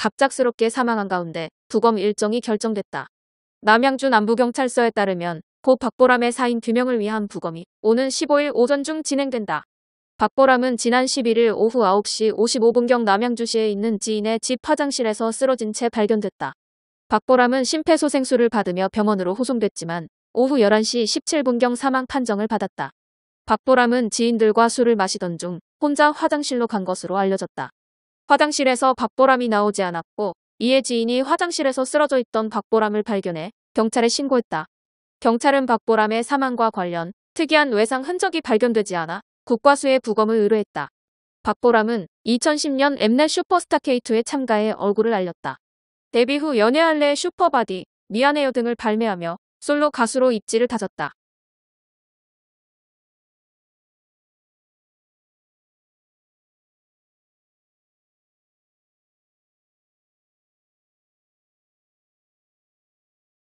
갑작스럽게 사망한 가운데 부검 일정이 결정됐다. 남양주 남부경찰서에 따르면 고 박보람의 사인 규명을 위한 부검이 오는 15일 오전 중 진행된다. 박보람은 지난 11일 오후 9시 55분경 남양주시에 있는 지인의 집 화장실에서 쓰러진 채 발견됐다. 박보람은 심폐소생술을 받으며 병원으로 호송됐지만 오후 11시 17분경 사망 판정을 받았다. 박보람은 지인들과 술을 마시던 중 혼자 화장실로 간 것으로 알려졌다. 화장실에서 박보람이 나오지 않았고 이에 지인이 화장실에서 쓰러져 있던 박보람을 발견해 경찰에 신고했다. 경찰은 박보람의 사망과 관련 특이한 외상 흔적이 발견되지 않아 국과수의 부검을 의뢰했다. 박보람은 2010년 엠넷 슈퍼스타 K2에 참가해 얼굴을 알렸다. 데뷔 후 연애할래 슈퍼바디, 미안해요 등을 발매하며 솔로 가수로 입지를 다졌다.